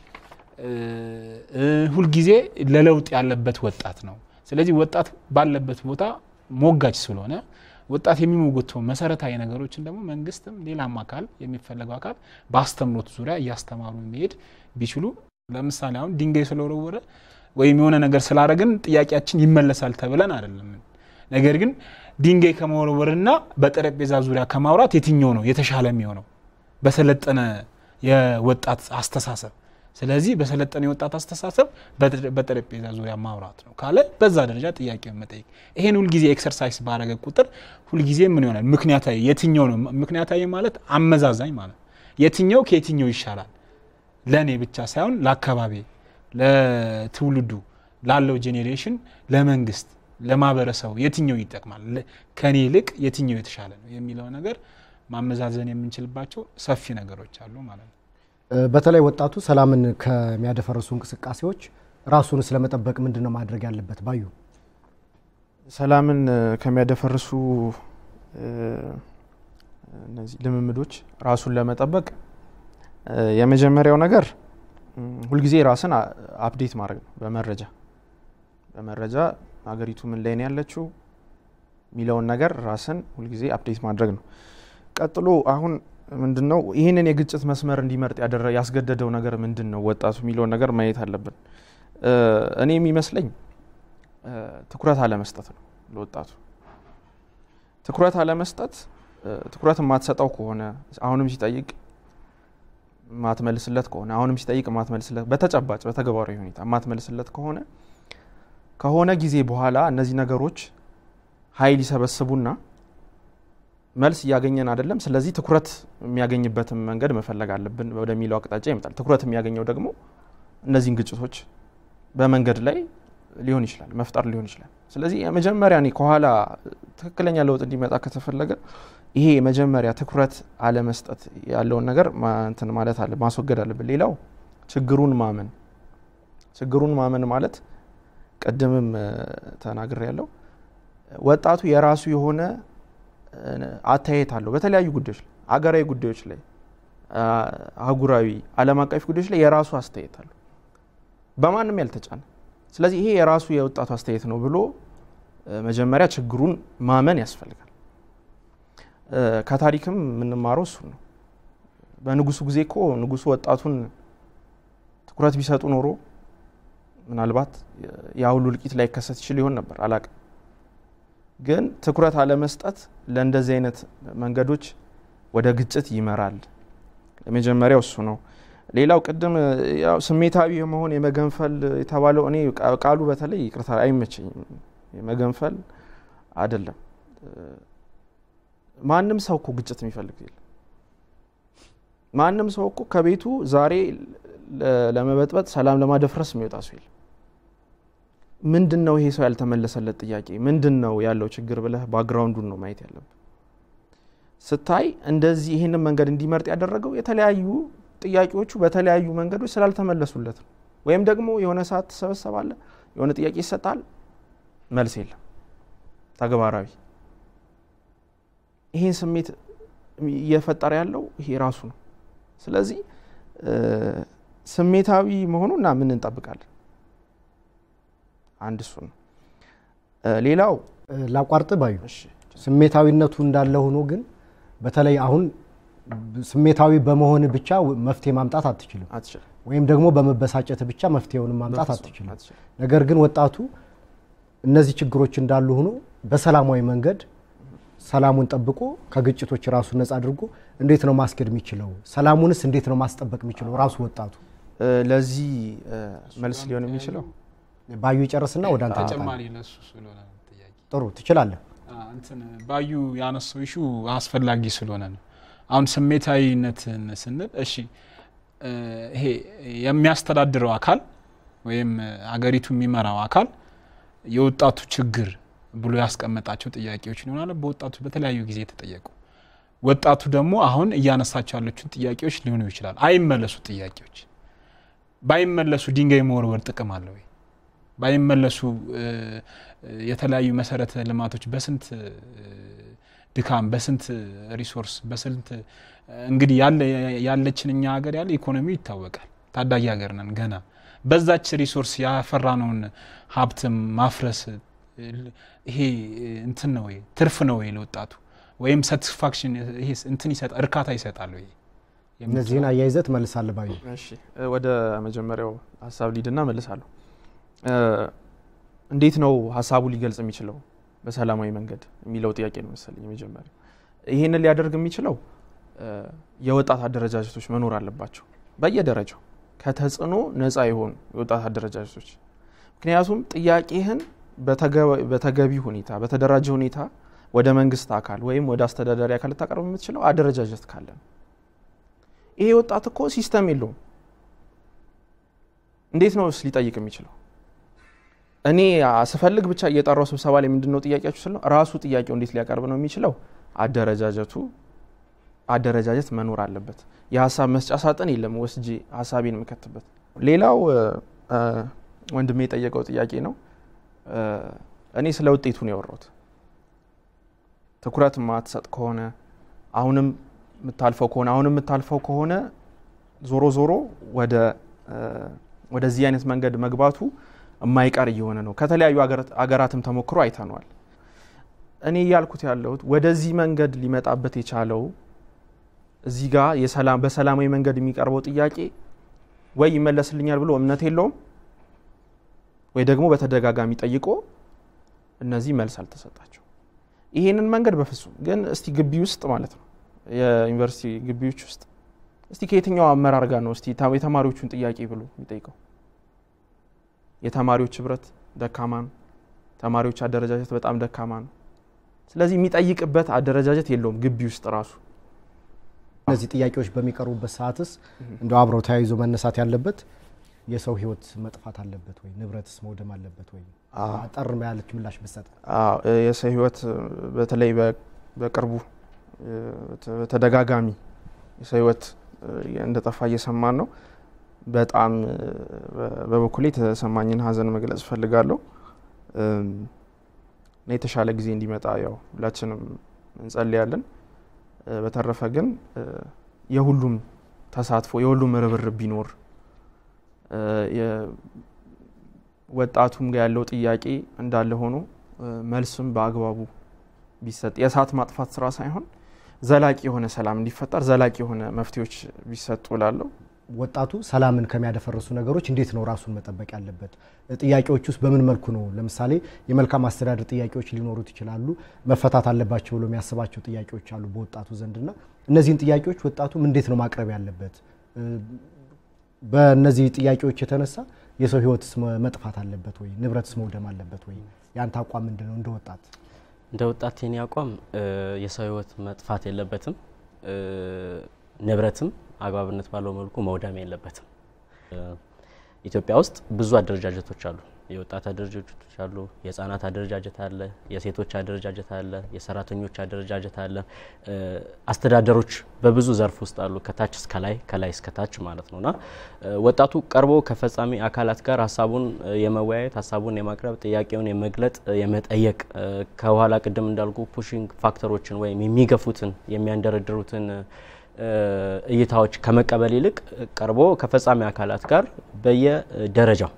S3: ሁልጊዜ ለለውጥ ያለበት ወጣት ነው። ስለዚህ ወጣት ባለበት ቦታ ሞጋጅ ስለሆነ ወጣት የሚሞግቱ መሰረታዊ ነገሮችን ደግሞ መንግስትም ሌላም አካል የሚፈለገው አካል በአስተምሮት ዙሪያ እያስተማሩ መሄድ ቢችሉ ለምሳሌ አሁን ድንጋይ ስለወረወረ ወይም የሆነ ነገር ስላረግን ጥያቄያችን ይመለሳል ተብለን አይደለም። ነገር ግን ድንጋይ ከመወርወርና በጠረጴዛ ዙሪያ ከማውራት የትኛው ነው የተሻለ የሚሆነው? በሰለጠነ የወጣት አስተሳሰብ። ስለዚህ በሰለጠነ የወጣት አስተሳሰብ በጠረጴዛ ዙሪያ ማውራት ነው ካለ በዛ ደረጃ ጥያቄውን መጠየቅ። ይሄን ሁልጊዜ ኤክሰርሳይዝ ባረገ ቁጥር ሁልጊዜ ምን ይሆናል? ምክንያታዊ የትኛው ነው? ምክንያታዊ ማለት አመዛዛኝ ማለት የትኛው ከየትኛው ይሻላል ለእኔ ብቻ ሳይሆን ለአካባቢ፣ ለትውልዱ፣ ላለው ጄኔሬሽን፣ ለመንግስት ለማህበረሰቡ የትኛው ይጠቅማል፣ ከኔ ይልቅ የትኛው የተሻለ ነው የሚለው ነገር ማመዛዘን የምንችልባቸው ሰፊ ነገሮች አሉ ማለት ነው።
S1: በተለይ ወጣቱ ሰላምን ከሚያደፈርሱ እንቅስቃሴዎች ራሱን ስለመጠበቅ ምንድን ነው ማድረግ ያለበት? ባዩ
S4: ሰላምን ከሚያደፈርሱ እነዚህ ልምምዶች ራሱን ለመጠበቅ የመጀመሪያው ነገር ሁልጊዜ ራስን አፕዴት ማድረግ ነው። በመረጃ በመረጃ ሀገሪቱ ምን ላይ ነው ያለችው የሚለውን ነገር ራስን ሁልጊዜ አፕዴት ማድረግ ነው። ቀጥሎ አሁን ምንድን ነው ይህንን የግጭት መስመር እንዲመርጥ ያስገደደው ነገር ምንድን ነው ወጣቱ የሚለውን ነገር ማየት አለብን። እኔ የሚመስለኝ ትኩረት አለመስጠት ነው ለወጣቱ ትኩረት አለመስጠት። ትኩረት የማትሰጠው ከሆነ አሁንም ሲጠይቅ ማትመልስለት ከሆነ አሁንም ሲጠይቅ ማትመልስለት በተጨባጭ በተገባራዊ ሁኔታ ማትመልስለት ከሆነ ከሆነ ጊዜ በኋላ እነዚህ ነገሮች ኃይል ይሰበስቡና መልስ እያገኘን አይደለም። ስለዚህ ትኩረት የሚያገኝበትን መንገድ መፈለግ አለብን ወደሚለው አቅጣጫ ይመጣል። ትኩረት የሚያገኘው ደግሞ እነዚህን ግጭቶች በመንገድ ላይ ሊሆን ይችላል፣ መፍጠር ሊሆን ይችላል። ስለዚህ የመጀመሪያ እኔ ከኋላ ትክክለኛ ለውጥ እንዲመጣ ከተፈለገ ይሄ የመጀመሪያ ትኩረት አለመስጠት ያለውን ነገር እንትን ማለት አለ ማስወገድ አለብን። ሌላው ችግሩን ማመን ችግሩን ማመን ማለት ቅድምም ተናግሬ ያለው ወጣቱ የራሱ የሆነ አተያየት አለው በተለያዩ ጉዳዮች ላይ አገራዊ ጉዳዮች ላይ አህጉራዊ አለም አቀፍ ጉዳዮች ላይ የራሱ አስተያየት አለው በማንም ያልተጫነ ስለዚህ ይሄ የራሱ የወጣቱ አስተያየት ነው ብሎ መጀመሪያ ችግሩን ማመን ያስፈልጋል ከታሪክም የምንማረው እሱ ነው በንጉሱ ጊዜ እኮ ንጉሱ ወጣቱን ትኩረት ቢሰጡ ኖሮ ምናልባት ያ ሁሉ ላይ ከሰት ይችል ይሆን ነበር አላቅ ግን ትኩረት አለመስጠት ለእንደዚህ አይነት መንገዶች ወደ ግጭት ይመራል። የመጀመሪያው እሱ ነው። ሌላው ቅድም ስሜታዊ የመሆን የመገንፈል የተባለው እኔ ቃሉ በተለይ ይቅርታ አይመቸኝም። የመገንፈል አደለም ማንም ሰው እኮ ግጭት የሚፈልግ ማንም ሰው እኮ ከቤቱ ዛሬ ለመበጥበጥ ሰላም ለማደፍረስ የሚወጣ ሰው የለም። ምንድን ነው ይሄ ሰው ያልተመለሰለት ጥያቄ ምንድን ነው ያለው ችግር ብለህ ባክግራውንዱን ነው ማየት ያለብህ። ስታይ እንደዚህ ይህንን መንገድ እንዲመርጥ ያደረገው የተለያዩ ጥያቄዎቹ በተለያዩ መንገዶች ስላልተመለሱለት ነው። ወይም ደግሞ የሆነ ሰዓት ትሰበሰባለህ፣ የሆነ ጥያቄ ይሰጣል፣ መልስ የለም ተግባራዊ። ይህን ስሜት እየፈጠረ ያለው ይሄ ራሱ ነው። ስለዚህ ስሜታዊ መሆኑ እና ምን እንጠብቃለን? አንድ እሱ ነው። ሌላው
S1: ላቋርጥ ባዩ ስሜታዊነቱ እንዳለ ሆኖ ግን በተለይ አሁን ስሜታዊ በመሆን ብቻ መፍትሄ ማምጣት አትችልም፣ ወይም ደግሞ በመበሳጨት ብቻ መፍትሄውን ማምጣት አትችልም። ነገር ግን ወጣቱ እነዚህ ችግሮች እንዳሉ ሆኖ በሰላማዊ መንገድ ሰላሙን ጠብቆ ከግጭቶች ራሱን ነጻ አድርጎ እንዴት ነው ማስኬድ የሚችለው? ሰላሙንስ እንዴት ነው ማስጠበቅ የሚችለው ራሱ ወጣቱ
S4: ለዚህ መልስ ሊሆን የሚችለው ባዩ ጨርስና ወደ አንተ ተጨማሪ ለሱ ስለሆነ ጥያቄ ጥሩ ትችላለህ።
S3: እንትን ባዩ ያነሳው ይሹ አስፈላጊ ስለሆነ ነው። አሁን ስሜታዊነትን ስንል እሺ፣ ይሄ የሚያስተዳድረው አካል ወይም አገሪቱ የሚመራው አካል የወጣቱ ችግር ብሎ ያስቀመጣቸው ጥያቄዎች ሊሆናለ በወጣቱ በተለያዩ ጊዜ ተጠየቁ ወጣቱ ደግሞ አሁን እያነሳቸው ያለችን ጥያቄዎች ሊሆኑ ይችላል አይመለሱ ጥያቄዎች ባይመለሱ ድንጋይ መወርወር ጥቅም አለ ወይ? ባይመለሱ የተለያዩ መሰረተ ልማቶች በስንት ድካም በስንት ሪሶርስ በስንት እንግዲህ ያለችን እኛ ሀገር ያለ ኢኮኖሚ ይታወቃል። ታዳጊ ሀገር ነን ገና። በዛች ሪሶርስ ያፈራነውን ሀብትም ማፍረስ ይሄ እንትን ነው ወይ? ትርፍ ነው ወይ ለወጣቱ? ወይም ሳቲስፋክሽን ይሄ እንትን ይሰጣል፣ እርካታ ይሰጣል ወይ? እነዚህን አያይዘት መልሳል ባዩ
S4: ወደ መጀመሪያው ሀሳብ ሊድና መልሳለሁ። እንዴት ነው ሀሳቡ ሊገልጽ የሚችለው በሰላማዊ መንገድ የሚለው ጥያቄ ነው መሰለኝ የመጀመሪያው። ይህንን ሊያደርግ የሚችለው የወጣት አደረጃጀቶች መኖር አለባቸው በየደረጃው ከተጽዕኖ ነፃ የሆኑ የወጣት አደረጃጀቶች። ምክንያቱም ጥያቄህን በተገቢ ሁኔታ በተደራጀ ሁኔታ ወደ መንግስት አካል ወይም ወደ አስተዳዳሪ አካል ልታቀርብ የምትችለው አደረጃጀት ካለ ይሄ ወጣት እኮ ሲስተም የለውም። እንዴት ነው ሊጠይቅ የሚችለው? እኔ ስፈልግ ብቻ እየጠራው ስብሰባ ላይ ምንድነው ጥያቄያችሁ ስለው ራሱ ጥያቄው እንዴት ሊያቀርብ ነው የሚችለው? አደረጃጀቱ አደረጃጀት መኖር አለበት። የሀሳብ መስጫ ሳጥን የለም ወስጄ ሀሳቤን የምከትበት። ሌላው ወንድሜ የጠየቀው ጥያቄ ነው። እኔ ስለ ውጤቱ ነው ያወራሁት። ትኩረት ማትሰጥ ከሆነ አሁንም የምታልፈው ከሆነ አሁን የምታልፈው ከሆነ ዞሮ ዞሮ ወደዚህ አይነት መንገድ መግባቱ የማይቀር እየሆነ ነው። ከተለያዩ አገራትም ተሞክሮ አይተነዋል። እኔ እያልኩት ያለሁት ወደዚህ መንገድ ሊመጣበት የቻለው እዚህ ጋር በሰላማዊ መንገድ የሚቀርበው ጥያቄ ወይ ይመለስልኛል ብሎ እምነት የለውም ወይ ደግሞ በተደጋጋሚ ጠይቆ እነዚህ መልስ አልተሰጣቸው። ይሄንን መንገድ በፍጹም ግን እስቲ ግቢ ውስጥ ማለት ነው የዩኒቨርሲቲ ግቢዎች ውስጥ እስቲ ከየትኛው አመራር ጋር ነው እስቲ የተማሪዎቹን ጥያቄ ብሎ የሚጠይቀው? የተማሪዎች ህብረት ደካማ ነው። ተማሪዎች አደረጃጀት በጣም ደካማ ነው። ስለዚህ የሚጠይቅበት አደረጃጀት የለውም ግቢ ውስጥ ራሱ።
S1: እነዚህ ጥያቄዎች በሚቀርቡበት ሰዓትስ እንደ አብረው ተያይዞ መነሳት ያለበት የሰው ህይወት መጥፋት አለበት ወይ? ንብረትስ መውደም አለበት ወይ? አጠር ያለች ምላሽ ብሰጥ
S4: የሰው ህይወት በተለይ በቅርቡ በተደጋጋሚ የሰው ህይወት እንደጠፋ እየሰማን ነው። በጣም በበኩሌ የተሰማኝን ሀዘን መግለጽ እፈልጋለሁ እና የተሻለ ጊዜ እንዲመጣ ያው ሁላችንም እንጸልያለን። በተረፈ ግን የሁሉም ተሳትፎ የሁሉም ርብርብ ቢኖር ወጣቱም ጋር ያለው ጥያቄ እንዳለ ሆኖ መልስም በአግባቡ ቢሰጥ የእሳት ማጥፋት ስራ ሳይሆን ዘላቂ የሆነ ሰላም እንዲፈጠር ዘላቂ የሆነ መፍትሄዎች ቢሰጡ ላለው
S1: ወጣቱ ሰላምን ከሚያደፈርሱ ነገሮች እንዴት ነው ራሱን መጠበቅ ያለበት? ጥያቄዎች ውስጥ በምን መልኩ ነው? ለምሳሌ የመልካም አስተዳደር ጥያቄዎች ሊኖሩት ይችላሉ። መፈታት አለባቸው ብሎ የሚያስባቸው ጥያቄዎች አሉ በወጣቱ ዘንድና እነዚህን ጥያቄዎች ወጣቱም እንዴት ነው ማቅረብ ያለበት? በእነዚህ ጥያቄዎች የተነሳ የሰው ህይወት መጥፋት አለበት ወይ? ንብረትስ መውደም አለበት ወይ? ያንተ አቋም ምንድን ነው እንደ ወጣት?
S2: እንደ ወጣት የኔ አቋም የሰው ህይወት መጥፋት የለበትም። ንብረትም አግባብነት ባለው መልኩ መውደም የለበትም። ኢትዮጵያ ውስጥ ብዙ አደረጃጀቶች አሉ። የወጣት አደረጃጀቶች አሉ፣ የህጻናት አደረጃጀት አለ፣ የሴቶች አደረጃጀት አለ፣ የሰራተኞች አደረጃጀት አለ። አስተዳደሮች በብዙ ዘርፍ ውስጥ አሉ፣ ከታች እስከ ላይ፣ ከላይ እስከ ታች ማለት ነውና ወጣቱ ቀርቦ ከፈጻሚ አካላት ጋር ሀሳቡን የመወያየት ሀሳቡን የማቅረብ ጥያቄውን የመግለጥ የመጠየቅ ከኋላ ቅድም እንዳልኩ ፑሽንግ ፋክተሮችን ወይም የሚገፉትን የሚያንደረድሩትን እይታዎች ከመቀበል ይልቅ ቀርቦ ከፈጻሚ አካላት ጋር በየደረጃው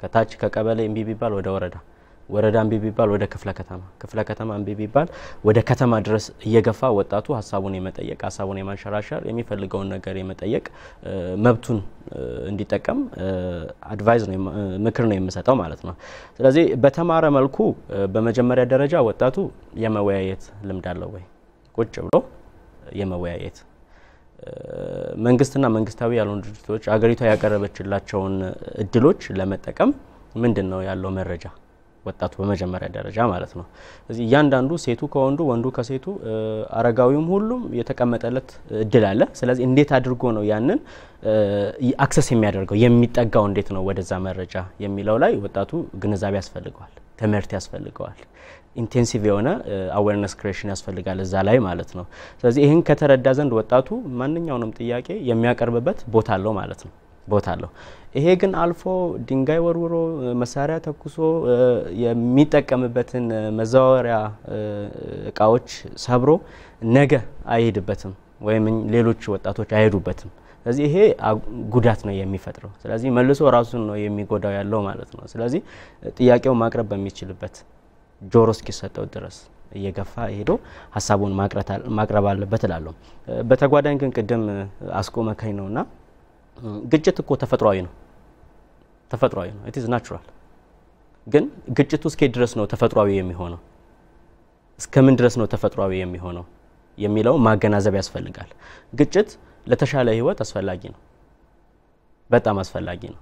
S2: ከታች ከቀበሌ እምቢ ቢባል ወደ ወረዳ ወረዳ እምቢ ቢባል ወደ ክፍለ ከተማ ክፍለ ከተማ እምቢ ቢባል ወደ ከተማ ድረስ እየገፋ ወጣቱ ሀሳቡን የመጠየቅ ሀሳቡን የማንሸራሸር የሚፈልገውን ነገር የመጠየቅ መብቱን እንዲጠቀም አድቫይዝ ነው ምክር ነው የምሰጠው ማለት ነው። ስለዚህ በተማረ መልኩ በመጀመሪያ ደረጃ ወጣቱ የመወያየት ልምድ አለው ወይ? ቁጭ ብሎ የመወያየት መንግስትና መንግስታዊ ያልሆኑ ድርጅቶች አገሪቷ ያቀረበችላቸውን እድሎች ለመጠቀም ምንድን ነው ያለው መረጃ ወጣቱ በመጀመሪያ ደረጃ ማለት ነው። ስለዚህ እያንዳንዱ ሴቱ ከወንዱ ወንዱ ከሴቱ አረጋዊውም ሁሉም የተቀመጠለት እድል አለ። ስለዚህ እንዴት አድርጎ ነው ያንን አክሰስ የሚያደርገው የሚጠጋው እንዴት ነው ወደዛ መረጃ የሚለው ላይ ወጣቱ ግንዛቤ ያስፈልገዋል፣ ትምህርት ያስፈልገዋል። ኢንቴንሲቭ የሆነ አዌርነስ ክሬሽን ያስፈልጋል እዛ ላይ ማለት ነው። ስለዚህ ይህን ከተረዳ ዘንድ ወጣቱ ማንኛውንም ጥያቄ የሚያቀርብበት ቦታ አለው ማለት ነው ቦታ አለው። ይሄ ግን አልፎ ድንጋይ ወርውሮ መሳሪያ ተኩሶ የሚጠቀምበትን መዘዋወሪያ እቃዎች ሰብሮ ነገ አይሄድበትም ወይም ሌሎች ወጣቶች አይሄዱበትም። ስለዚህ ይሄ ጉዳት ነው የሚፈጥረው። ስለዚህ መልሶ ራሱን ነው የሚጎዳው ያለው ማለት ነው። ስለዚህ ጥያቄው ማቅረብ በሚችልበት ጆሮ እስኪሰጠው ድረስ እየገፋ ሄዶ ሀሳቡን ማቅረብ አለበት እላለሁ። በተጓዳኝ ግን ቅድም ነው እና ግጭት እኮ ተፈጥሯዊ ነው ተፈጥሯዊ ነው ኢትዝ ናቹራል። ግን ግጭቱ እስኬ ድረስ ነው ተፈጥሯዊ የሚሆነው እስከምን ድረስ ነው ተፈጥሯዊ የሚሆነው የሚለው ማገናዘብ ያስፈልጋል። ግጭት ለተሻለ ህይወት አስፈላጊ ነው፣ በጣም አስፈላጊ ነው።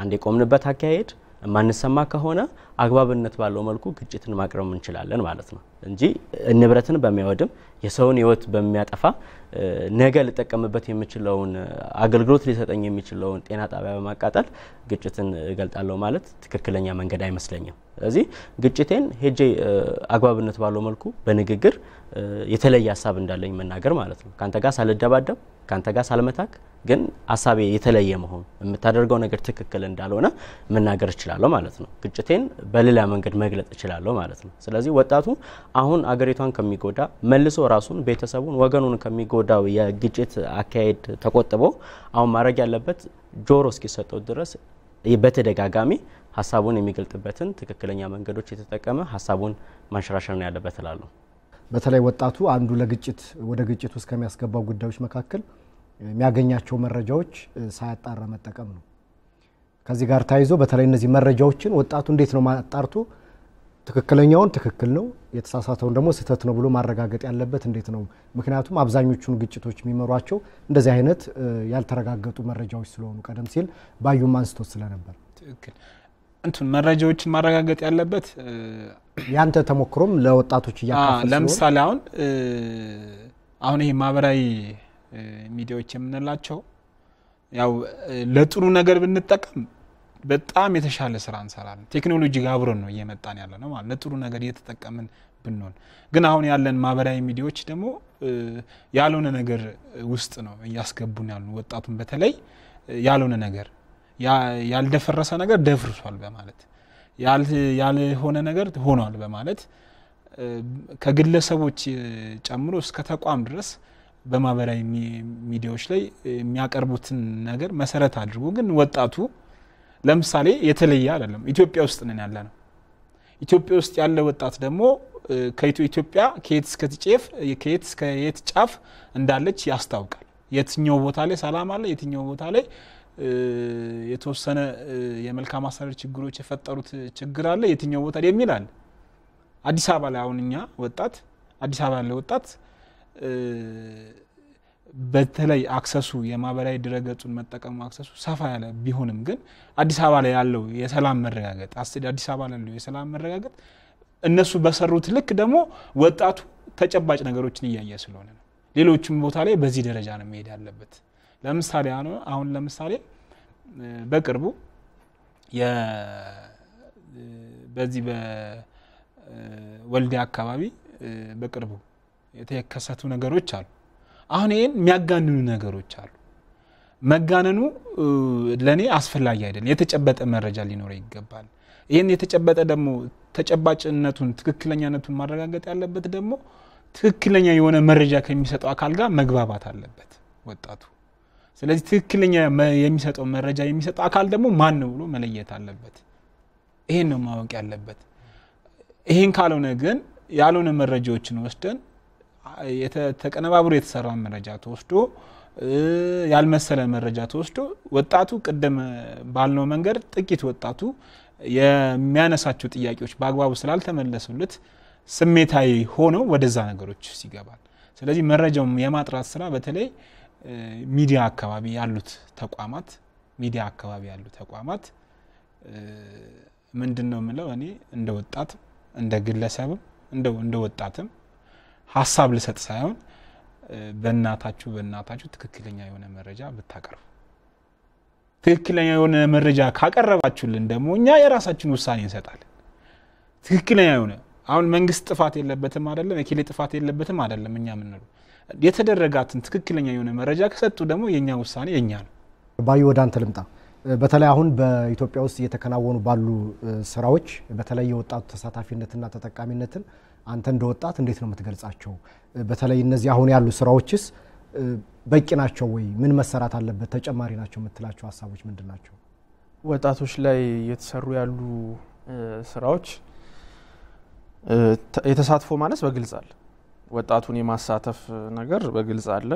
S2: አንድ የቆምንበት አካሄድ የማንሰማ ከሆነ አግባብነት ባለው መልኩ ግጭትን ማቅረብ እንችላለን ማለት ነው እንጂ ንብረትን በሚያወድም የሰውን ህይወት በሚያጠፋ ነገ ልጠቀምበት የምችለውን አገልግሎት ሊሰጠኝ የሚችለውን ጤና ጣቢያ በማቃጠል ግጭትን እገልጣለሁ ማለት ትክክለኛ መንገድ አይመስለኝም። ስለዚህ ግጭቴን ሄጄ አግባብነት ባለው መልኩ በንግግር የተለየ ሀሳብ እንዳለኝ መናገር ማለት ነው። ከአንተ ጋር ሳልደባደብ ከአንተ ጋር ሳልመታክ ግን አሳቤ የተለየ መሆን የምታደርገው ነገር ትክክል እንዳልሆነ መናገር እችላለሁ ማለት ነው። ግጭቴን በሌላ መንገድ መግለጽ እችላለሁ ማለት ነው። ስለዚህ ወጣቱ አሁን አገሪቷን ከሚጎዳ መልሶ ራሱን፣ ቤተሰቡን፣ ወገኑን ከሚጎዳው የግጭት አካሄድ ተቆጥቦ አሁን ማድረግ ያለበት ጆሮ እስኪሰጠው ድረስ በተደጋጋሚ ሀሳቡን የሚገልጥበትን ትክክለኛ መንገዶች የተጠቀመ ሀሳቡን ማንሸራሸር ነው ያለበት እላለሁ።
S1: በተለይ ወጣቱ አንዱ ለግጭት ወደ ግጭት ውስጥ ከሚያስገባው ጉዳዮች መካከል የሚያገኛቸው መረጃዎች ሳያጣራ መጠቀም ነው። ከዚህ ጋር ተያይዞ በተለይ እነዚህ መረጃዎችን ወጣቱ እንዴት ነው ማጣርቶ ትክክለኛውን ትክክል ነው የተሳሳተውን ደግሞ ስህተት ነው ብሎ ማረጋገጥ ያለበት እንዴት ነው? ምክንያቱም አብዛኞቹን ግጭቶች የሚመሯቸው እንደዚህ አይነት ያልተረጋገጡ መረጃዎች ስለሆኑ ቀደም ሲል ባዩም አንስቶት ስለነበር
S3: ትክክል እንትን መረጃዎችን ማረጋገጥ ያለበት
S1: ያንተ ተሞክሮም ለወጣቶች እያካፈል ለምሳሌ
S3: አሁን አሁን ይሄ ማህበራዊ ሚዲያዎች የምንላቸው ያው ለጥሩ ነገር ብንጠቀም በጣም የተሻለ ስራ እንሰራለን። ቴክኖሎጂ ጋር አብረን ነው እየመጣን ያለ ነው ማለት ለጥሩ ነገር እየተጠቀምን ብንሆን። ግን አሁን ያለን ማህበራዊ ሚዲያዎች ደግሞ ያልሆነ ነገር ውስጥ ነው እያስገቡን ያሉ ወጣቱን በተለይ ያልሆነ ነገር ያልደፈረሰ ነገር ደፍርሷል በማለት ያልሆነ ነገር ሆኗል በማለት ከግለሰቦች ጨምሮ እስከ ተቋም ድረስ በማህበራዊ ሚዲያዎች ላይ የሚያቀርቡትን ነገር መሰረት አድርጎ ግን ወጣቱ ለምሳሌ የተለየ አይደለም። ኢትዮጵያ ውስጥ ነን ያለ ነው። ኢትዮጵያ ውስጥ ያለ ወጣት ደግሞ ከኢትዮጵያ ከየት እስከ ትጨፍ ከየት እስከ የት ጫፍ እንዳለች ያስታውቃል። የትኛው ቦታ ላይ ሰላም አለ፣ የትኛው ቦታ ላይ የተወሰነ የመልካም አሰራር ችግሮች የፈጠሩት ችግር አለ። የትኛው ቦታ የሚል አለ። አዲስ አበባ ላይ አሁን እኛ ወጣት አዲስ አበባ ያለ ወጣት በተለይ አክሰሱ የማህበራዊ ድረገጹን መጠቀሙ አክሰሱ ሰፋ ያለ ቢሆንም ግን አዲስ አበባ ላይ ያለው የሰላም መረጋገጥ አዲስ አበባ ላይ ያለው የሰላም መረጋገጥ እነሱ በሰሩት ልክ ደግሞ ወጣቱ ተጨባጭ ነገሮችን እያየ ስለሆነ ነው። ሌሎችም ቦታ ላይ በዚህ ደረጃ ነው መሄድ ያለበት። ለምሳሌ አሁን ለምሳሌ በቅርቡ በዚህ በወልዲያ አካባቢ በቅርቡ የተከሰቱ ነገሮች አሉ። አሁን ይህን የሚያጋንኑ ነገሮች አሉ። መጋነኑ ለእኔ አስፈላጊ አይደለም። የተጨበጠ መረጃ ሊኖረው ይገባል። ይህን የተጨበጠ ደግሞ ተጨባጭነቱን ትክክለኛነቱን ማረጋገጥ ያለበት ደግሞ ትክክለኛ የሆነ መረጃ ከሚሰጠው አካል ጋር መግባባት አለበት ወጣቱ። ስለዚህ ትክክለኛ የሚሰጠው መረጃ የሚሰጠው አካል ደግሞ ማን ነው ብሎ መለየት አለበት። ይሄን ነው ማወቅ ያለበት። ይሄን ካልሆነ ግን ያልሆነ መረጃዎችን ወስደን ተቀነባብሮ የተሰራ መረጃ ተወስዶ ያልመሰለ መረጃ ተወስዶ ወጣቱ ቅድም ባልነው መንገድ ጥቂት ወጣቱ የሚያነሳቸው ጥያቄዎች በአግባቡ ስላልተመለሱለት ስሜታዊ ሆነው ወደዛ ነገሮች ይገባል ስለዚህ መረጃውን የማጥራት ስራ በተለይ ሚዲያ አካባቢ ያሉት ተቋማት ሚዲያ አካባቢ ያሉ ተቋማት ምንድን ነው የምለው እኔ እንደ ወጣት እንደ ግለሰብም እንደ ወጣትም ሀሳብ ልሰጥ ሳይሆን በእናታችሁ በእናታችሁ ትክክለኛ የሆነ መረጃ ብታቀርቡ ትክክለኛ የሆነ መረጃ ካቀረባችሁልን ደግሞ እኛ የራሳችን ውሳኔ እንሰጣለን። ትክክለኛ የሆነ አሁን መንግስት ጥፋት የለበትም አይደለም፣ የኬሌ ጥፋት የለበትም አይደለም እኛ ምንለው የተደረጋትን ትክክለኛ የሆነ መረጃ ከሰጡ ደግሞ የእኛ ውሳኔ የእኛ ነው።
S1: ባዩ ወደ አንተ ልምጣ። በተለይ አሁን በኢትዮጵያ ውስጥ እየተከናወኑ ባሉ ስራዎች በተለይ የወጣቱ ተሳታፊነትና ተጠቃሚነትን አንተ እንደ ወጣት እንዴት ነው የምትገልጻቸው? በተለይ እነዚህ አሁን ያሉ ስራዎችስ በቂ ናቸው ወይ? ምን መሰራት አለበት? ተጨማሪ ናቸው የምትላቸው ሀሳቦች
S4: ምንድን ናቸው? ወጣቶች ላይ እየተሰሩ ያሉ ስራዎች የተሳትፎ ማነስ በግልጽ አለ። ወጣቱን የማሳተፍ ነገር በግልጽ አለ።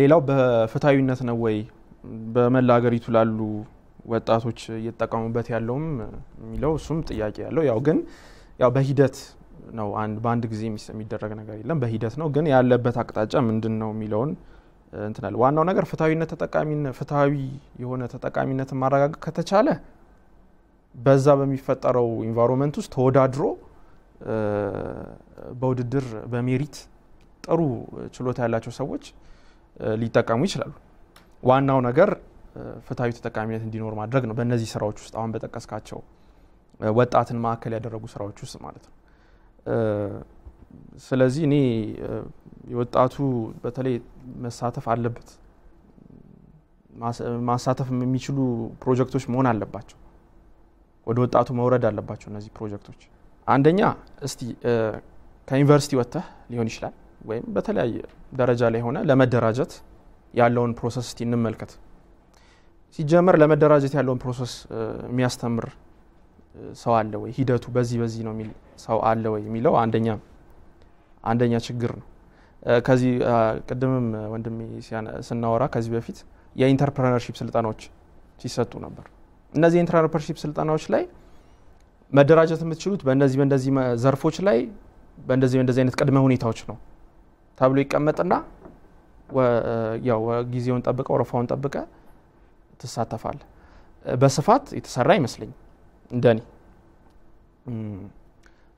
S4: ሌላው በፍትሐዊነት ነው ወይ በመላ ሀገሪቱ ላሉ ወጣቶች እየተጠቀሙበት ያለውም የሚለው እሱም ጥያቄ ያለው ያው ግን ያው በሂደት ነው። በአንድ ጊዜ የሚደረግ ነገር የለም። በሂደት ነው ግን ያለበት አቅጣጫ ምንድን ነው የሚለውን እንትናል። ዋናው ነገር ፍትሐዊነት ተጠቃሚነት ፍትሐዊ የሆነ ተጠቃሚነትን ማረጋገጥ ከተቻለ በዛ በሚፈጠረው ኢንቫይሮንመንት ውስጥ ተወዳድሮ በውድድር በሜሪት ጥሩ ችሎታ ያላቸው ሰዎች ሊጠቀሙ ይችላሉ። ዋናው ነገር ፍትሐዊ ተጠቃሚነት እንዲኖር ማድረግ ነው። በእነዚህ ስራዎች ውስጥ አሁን በጠቀስካቸው ወጣትን ማዕከል ያደረጉ ስራዎች ውስጥ ማለት ነው። ስለዚህ እኔ የወጣቱ በተለይ መሳተፍ አለበት። ማሳተፍ የሚችሉ ፕሮጀክቶች መሆን አለባቸው። ወደ ወጣቱ መውረድ አለባቸው እነዚህ ፕሮጀክቶች። አንደኛ እስቲ ከዩኒቨርሲቲ ወጥተህ ሊሆን ይችላል ወይም በተለያየ ደረጃ ላይ ሆነ ለመደራጀት ያለውን ፕሮሰስ እስቲ እንመልከት። ሲጀመር ለመደራጀት ያለውን ፕሮሰስ የሚያስተምር ሰው አለ ወይ? ሂደቱ በዚህ በዚህ ነው የሚል ሰው አለ ወይ የሚለው አንደኛ አንደኛ ችግር ነው። ከዚህ ቅድምም ወንድሜ ስናወራ ከዚህ በፊት የኢንተርፕረነርሺፕ ስልጠናዎች ሲሰጡ ነበር። እነዚህ የኢንተርፕረነርሺፕ ስልጠናዎች ላይ መደራጀት የምትችሉት በእነዚህ በእንደዚህ ዘርፎች ላይ በእንደዚህ በእንደዚህ አይነት ቅድመ ሁኔታዎች ነው ተብሎ ይቀመጥና ያው ጊዜውን ጠብቀ ወረፋውን ጠብቀ ትሳተፋል። በስፋት የተሰራ አይመስለኝ እንደኔ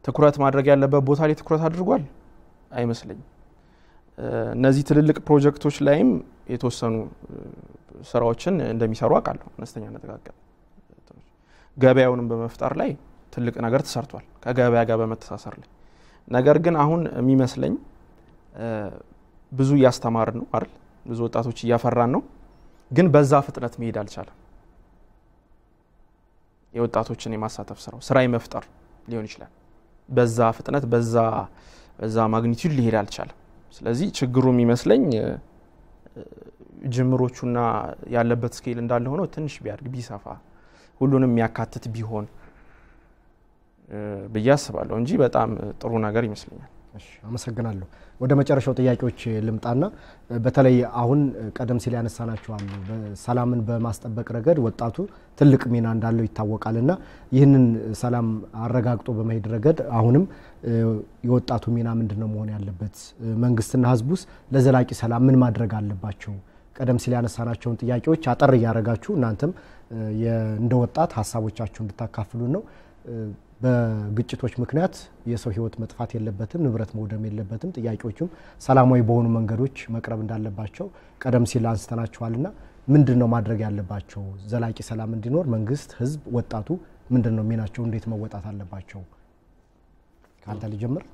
S4: ትኩረት ማድረግ ያለበት ቦታ ላይ ትኩረት አድርጓል አይመስለኝ። እነዚህ ትልልቅ ፕሮጀክቶች ላይም የተወሰኑ ስራዎችን እንደሚሰሩ አቃለሁ አነስተኛ ነጠቃቀም ገበያውንም በመፍጠር ላይ ትልቅ ነገር ተሰርቷል ከገበያ ጋር በመተሳሰር ላይ። ነገር ግን አሁን የሚመስለኝ ብዙ እያስተማርን ነው አይደል? ብዙ ወጣቶች እያፈራን ነው፣ ግን በዛ ፍጥነት መሄድ አልቻለም። የወጣቶችን የማሳተፍ ስራው ስራ የመፍጠር ሊሆን ይችላል። በዛ ፍጥነት በዛ በዛ ማግኒቲዩድ ሊሄድ አልቻለም። ስለዚህ ችግሩ የሚመስለኝ ጅምሮቹና ያለበት ስኬል እንዳለ ሆኖ ትንሽ ቢያድግ ቢሰፋ ሁሉንም የሚያካትት ቢሆን ብዬ አስባለሁ እንጂ በጣም ጥሩ ነገር ይመስለኛል።
S1: አመሰግናለሁ። ወደ መጨረሻው ጥያቄዎች ልምጣና በተለይ አሁን ቀደም ሲል ያነሳናቸዋል አሉ። ሰላምን በማስጠበቅ ረገድ ወጣቱ ትልቅ ሚና እንዳለው ይታወቃልና ይህንን ሰላም አረጋግጦ በመሄድ ረገድ አሁንም የወጣቱ ሚና ምንድን ነው መሆን ያለበት? መንግስትና ህዝቡስ ለዘላቂ ሰላም ምን ማድረግ አለባቸው? ቀደም ሲል ያነሳናቸውን ጥያቄዎች አጠር እያደረጋችሁ እናንተም እንደ ወጣት ሀሳቦቻችሁ እንድታካፍሉን ነው። በግጭቶች ምክንያት የሰው ህይወት መጥፋት የለበትም፣ ንብረት መውደም የለበትም። ጥያቄዎችም ሰላማዊ በሆኑ መንገዶች መቅረብ እንዳለባቸው ቀደም ሲል አንስተናቸዋልና ምንድን ነው ማድረግ ያለባቸው? ዘላቂ ሰላም እንዲኖር መንግስት፣ ህዝብ፣ ወጣቱ ምንድን ነው ሚናቸው? እንዴት መወጣት አለባቸው? ከአንተ ልጀምር።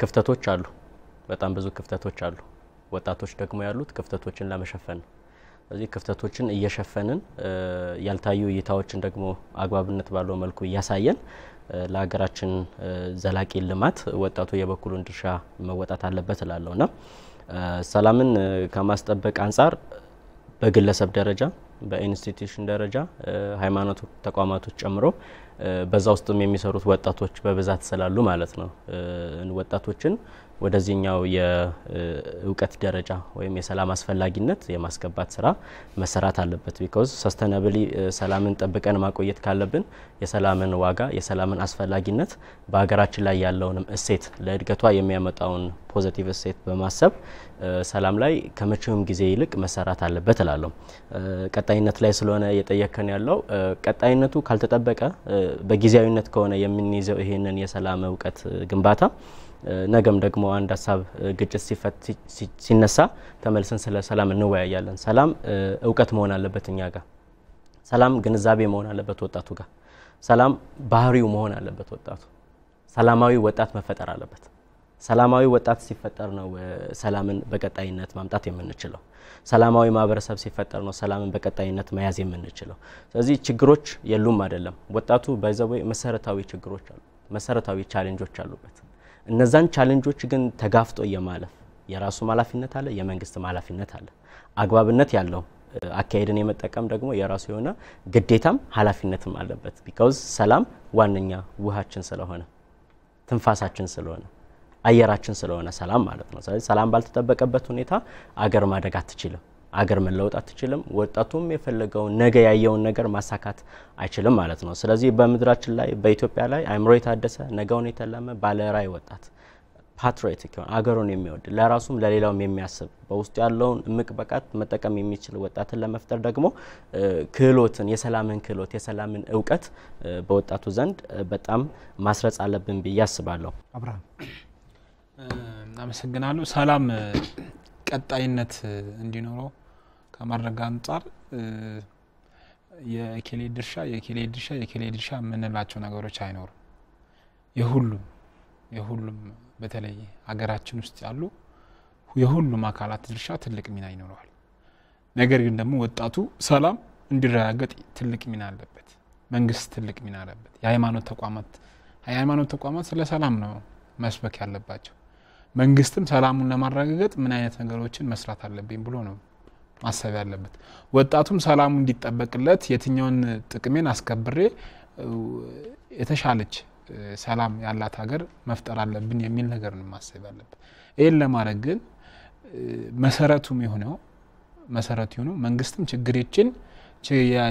S2: ክፍተቶች አሉ፣ በጣም ብዙ ክፍተቶች አሉ። ወጣቶች ደግሞ ያሉት ክፍተቶችን ለመሸፈን ነው። እዚህ ክፍተቶችን እየሸፈንን ያልታዩ እይታዎችን ደግሞ አግባብነት ባለው መልኩ እያሳየን ለሀገራችን ዘላቂ ልማት ወጣቱ የበኩሉን ድርሻ መወጣት አለበት ና ሰላምን ከማስጠበቅ አንጻር በግለሰብ ደረጃ በኢንስቲትዩሽን ደረጃ ሃይማኖት ተቋማቶች ጨምሮ በዛ ውስጥም የሚሰሩት ወጣቶች በብዛት ስላሉ ማለት ነው ወጣቶችን ወደዚህኛው የእውቀት ደረጃ ወይም የሰላም አስፈላጊነት የማስገባት ስራ መሰራት አለበት። ቢኮዝ ሰስተነብሊ uh, ሰላምን ጠብቀን ማቆየት ካለብን የሰላምን ዋጋ የሰላምን አስፈላጊነት በሀገራችን ላይ ያለውንም እሴት ለእድገቷ የሚያመጣውን ፖዘቲቭ እሴት በማሰብ uh, ሰላም ላይ ከመቼውም ጊዜ ይልቅ መሰራት አለበት እላለሁ። uh, ቀጣይነት ላይ ስለሆነ እየጠየከን ያለው ቀጣይነቱ ካልተጠበቀ በጊዜያዊነት ከሆነ የምንይዘው ይሄንን የሰላም እውቀት ግንባታ ነገም ደግሞ አንድ ሀሳብ ግጭት ሲነሳ ተመልሰን ስለ ሰላም እንወያያለን። ሰላም እውቀት መሆን አለበት እኛ ጋር፣ ሰላም ግንዛቤ መሆን አለበት ወጣቱ ጋር፣ ሰላም ባህሪው መሆን አለበት ወጣቱ። ሰላማዊ ወጣት መፈጠር አለበት። ሰላማዊ ወጣት ሲፈጠር ነው ሰላምን በቀጣይነት ማምጣት የምንችለው። ሰላማዊ ማህበረሰብ ሲፈጠር ነው ሰላምን በቀጣይነት መያዝ የምንችለው። ስለዚህ ችግሮች የሉም አይደለም። ወጣቱ ባይዘዌ መሰረታዊ ችግሮች አሉ፣ መሰረታዊ ቻሌንጆች አሉበት። እነዛን ቻሌንጆች ግን ተጋፍጦ የማለፍ የራሱም ኃላፊነት አለ፣ የመንግስትም ኃላፊነት አለ። አግባብነት ያለው አካሄድን የመጠቀም ደግሞ የራሱ የሆነ ግዴታም ኃላፊነትም አለበት። ቢካውዝ ሰላም ዋነኛ ውሃችን ስለሆነ ትንፋሳችን ስለሆነ አየራችን ስለሆነ ሰላም ማለት ነው። ስለዚህ ሰላም ባልተጠበቀበት ሁኔታ አገር ማደግ አትችልም። አገር መለወጥ አትችልም። ወጣቱም የፈለገውን ነገ ያየውን ነገር ማሳካት አይችልም ማለት ነው። ስለዚህ በምድራችን ላይ በኢትዮጵያ ላይ አይምሮ የታደሰ ነገውን የተለመ ባለራዕይ ወጣት ፓትሪዮቲክ የሆነ አገሩን የሚወድ ለራሱም ለሌላውም የሚያስብ በውስጡ ያለውን እምቅ ብቃት መጠቀም የሚችል ወጣትን ለመፍጠር ደግሞ ክህሎትን፣ የሰላምን ክህሎት፣ የሰላምን እውቀት በወጣቱ ዘንድ በጣም ማስረጽ አለብን ብዬ አስባለሁ።
S3: አብርሃም እናመሰግናለሁ። ሰላም ቀጣይነት እንዲኖረው ከማድረግ አንጻር የኬሌ ድርሻ የኬሌ ድርሻ የኬሌ ድርሻ የምንላቸው ነገሮች አይኖሩም። የሁሉም የሁሉም በተለይ ሀገራችን ውስጥ ያሉ የሁሉም አካላት ድርሻ ትልቅ ሚና ይኖረዋል። ነገር ግን ደግሞ ወጣቱ ሰላም እንዲረጋገጥ ትልቅ ሚና አለበት። መንግስት ትልቅ ሚና አለበት። የሃይማኖት ተቋማት የሃይማኖት ተቋማት ስለ ሰላም ነው መስበክ ያለባቸው። መንግስትም ሰላሙን ለማረጋገጥ ምን አይነት ነገሮችን መስራት አለብኝ ብሎ ነው ማሰብ ያለበት። ወጣቱም ሰላሙ እንዲጠበቅለት የትኛውን ጥቅሜን አስከብሬ የተሻለች ሰላም ያላት ሀገር መፍጠር አለብን የሚል ነገር ማሰብ ያለበት። ይህን ለማድረግ ግን መሰረቱም የሆነው መሰረቱ የሆነው መንግስትም ችግሮችን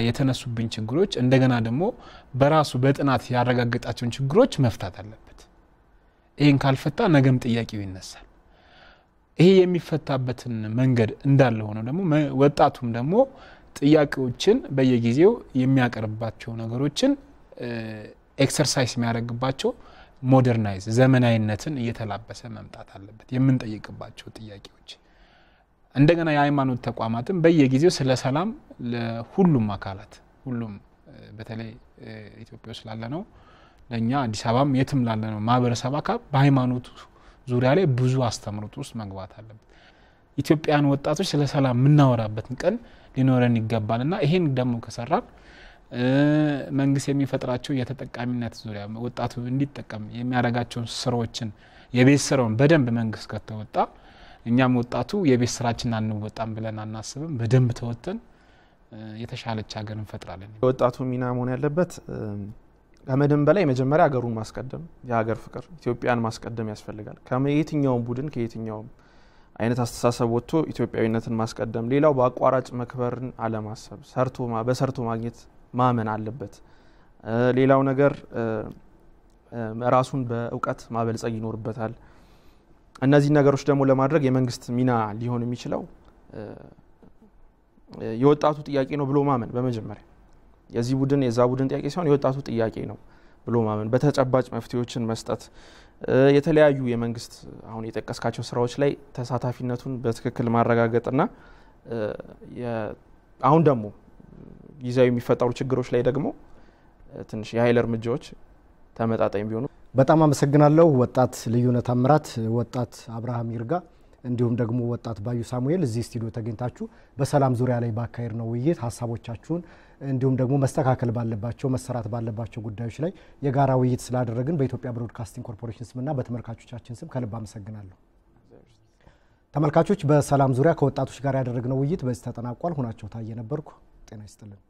S3: የተነሱብኝ ችግሮች እንደገና ደግሞ በራሱ በጥናት ያረጋገጣቸውን ችግሮች መፍታት አለበት። ይህን ካልፈታ ነገም ጥያቄው ይነሳል። ይሄ የሚፈታበትን መንገድ እንዳለ ሆነው ደግሞ ወጣቱም ደግሞ ጥያቄዎችን በየጊዜው የሚያቀርባቸው ነገሮችን ኤክሰርሳይዝ የሚያደርግባቸው ሞደርናይዝ ዘመናዊነትን እየተላበሰ መምጣት አለበት። የምንጠይቅባቸው ጥያቄዎች እንደገና የሃይማኖት ተቋማትም በየጊዜው ስለ ሰላም ለሁሉም አካላት ሁሉም በተለይ ኢትዮጵያ ውስጥ ላለ ነው ለእኛ አዲስ አበባም የትም ላለ ነው ማህበረሰብ አካል በሃይማኖቱ ዙሪያ ላይ ብዙ አስተምሮት ውስጥ መግባት አለበት። ኢትዮጵያን ወጣቶች ስለ ሰላም የምናወራበትን ቀን ሊኖረን ይገባል እና ይሄን ደግሞ ከሰራን መንግስት የሚፈጥራቸው የተጠቃሚነት ዙሪያ ወጣቱ እንዲጠቀም የሚያደርጋቸውን ስራዎችን የቤት ስራውን በደንብ መንግስት ከተወጣ እኛም ወጣቱ የቤት ስራችን አንወጣም ብለን አናስብም። በደንብ ተወጥተን የተሻለች ሀገር እንፈጥራለን።
S4: የወጣቱ ሚና መሆን ያለበት ከምንም በላይ መጀመሪያ ሀገሩን ማስቀደም የሀገር ፍቅር ኢትዮጵያን ማስቀደም ያስፈልጋል። ከየትኛውም ቡድን ከየትኛውም አይነት አስተሳሰብ ወጥቶ ኢትዮጵያዊነትን ማስቀደም። ሌላው በአቋራጭ መክበርን አለማሰብ፣ ሰርቶ በሰርቶ ማግኘት ማመን አለበት። ሌላው ነገር ራሱን በእውቀት ማበልጸግ ይኖርበታል። እነዚህ ነገሮች ደግሞ ለማድረግ የመንግስት ሚና ሊሆን የሚችለው የወጣቱ ጥያቄ ነው ብሎ ማመን በመጀመሪያ የዚህ ቡድን የዛ ቡድን ጥያቄ ሲሆን የወጣቱ ጥያቄ ነው ብሎ ማመን፣ በተጨባጭ መፍትሄዎችን መስጠት፣ የተለያዩ የመንግስት አሁን የጠቀስካቸው ስራዎች ላይ ተሳታፊነቱን በትክክል ማረጋገጥና አሁን ደግሞ ጊዜያዊ የሚፈጠሩ ችግሮች ላይ ደግሞ ትንሽ የኃይል እርምጃዎች ተመጣጣኝ ቢሆኑ።
S1: በጣም አመሰግናለሁ። ወጣት ልዩነት አምራት፣ ወጣት አብርሃም ይርጋ እንዲሁም ደግሞ ወጣት ባዩ ሳሙኤል እዚህ ስቱዲዮ ተገኝታችሁ በሰላም ዙሪያ ላይ ባካሄድ ነው ውይይት ሀሳቦቻችሁን እንዲሁም ደግሞ መስተካከል ባለባቸው መሰራት ባለባቸው ጉዳዮች ላይ የጋራ ውይይት ስላደረግን በኢትዮጵያ ብሮድካስቲንግ ኮርፖሬሽን ስምና በተመልካቾቻችን ስም ከልብ አመሰግናለሁ። ተመልካቾች በሰላም ዙሪያ ከወጣቶች ጋር ያደረግነው ውይይት በዚህ ተጠናቋል። ሁናቸው ታየ ነበርኩ። ጤና ይስጥልን።